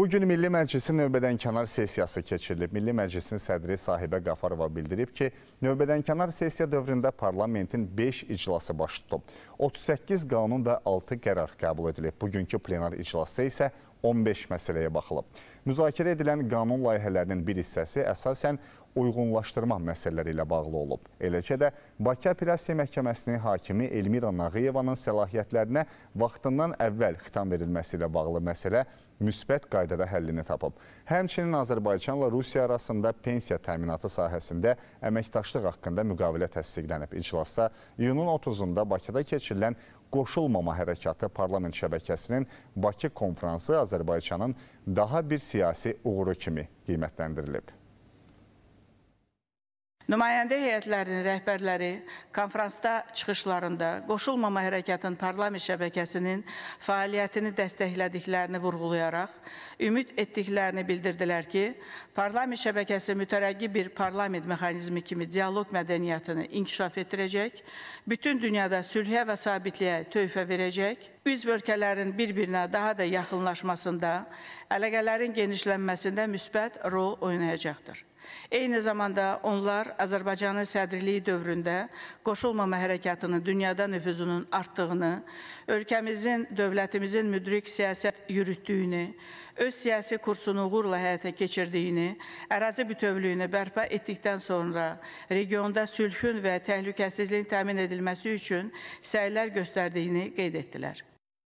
Bu gün Milli Məclisin növbədənkənar sessiyası keçirilib. Milli Məclisin sədri Sahibə Qafarova bildirib ki, növbədənkənar sessiya dövründə parlamentin 5 iclası baş tutub. 38 qanun və 6 qərar qəbul edilib. Bugünkü plenar iclasda isə 15 məsələyə baxılıb. Müzakirə edilən qanun layihələrinin bir hissəsi əsasən uyğunlaşdırma məsələləri ilə bağlı olub. Eləcə də Bakı Apellyasiya Məhkəməsinin hakimi Elmira Nağıyevanın səlahiyyətlərinə vaxtından əvvəl xitam verilməsi ilə bağlı məsələ müsbət qaydada həllini tapıb. Həmçinin Azərbaycanla Rusiya arasında pensiya təminatı sahəsində əməkdaşlıq haqqında müqavilə təsdiqlənib. İclasda iyunun 30-da Bakıda keçirilən Qoşulmama Hərəkatı Parlament Şəbəkəsinin Bakı konfransı Azərbaycanın daha bir siyasi uğuru kimi qiymətləndirilib. Nümayəndə heyətlərinin rəhbərləri konfransda çıxışlarında qoşulmama hərəkatın parlament şəbəkəsinin fəaliyyətini dəstəklədiklərini vurğulayaraq ümid etdiklərini bildirdilər ki, parlament şəbəkəsi mütərəqqi bir parlament mexanizmi kimi dialoq mədəniyyətini inkişaf etdirəcək, bütün dünyada sülhə və sabitliyə tövhə verəcək, üzv ölkələrin bir-birinə daha da yaxınlaşmasında, əlaqələrin genişlənməsində müsbət rol oynayacaqdır. Eyni zamanda onlar Azərbaycanın sədrliyi dövründə qoşulmama hərəkatının dünyada nüfuzunun artdığını, ölkəmizin, dövlətimizin müdrik siyasət yürütdüyünü, öz siyasi kursunu uğurla həyata keçirdiyini, ərazi bütövlüyünü bərpa etdikdən sonra regionda sülhün və təhlükəsizliyin təmin edilməsi üçün səylər göstərdiyini qeyd etdilər.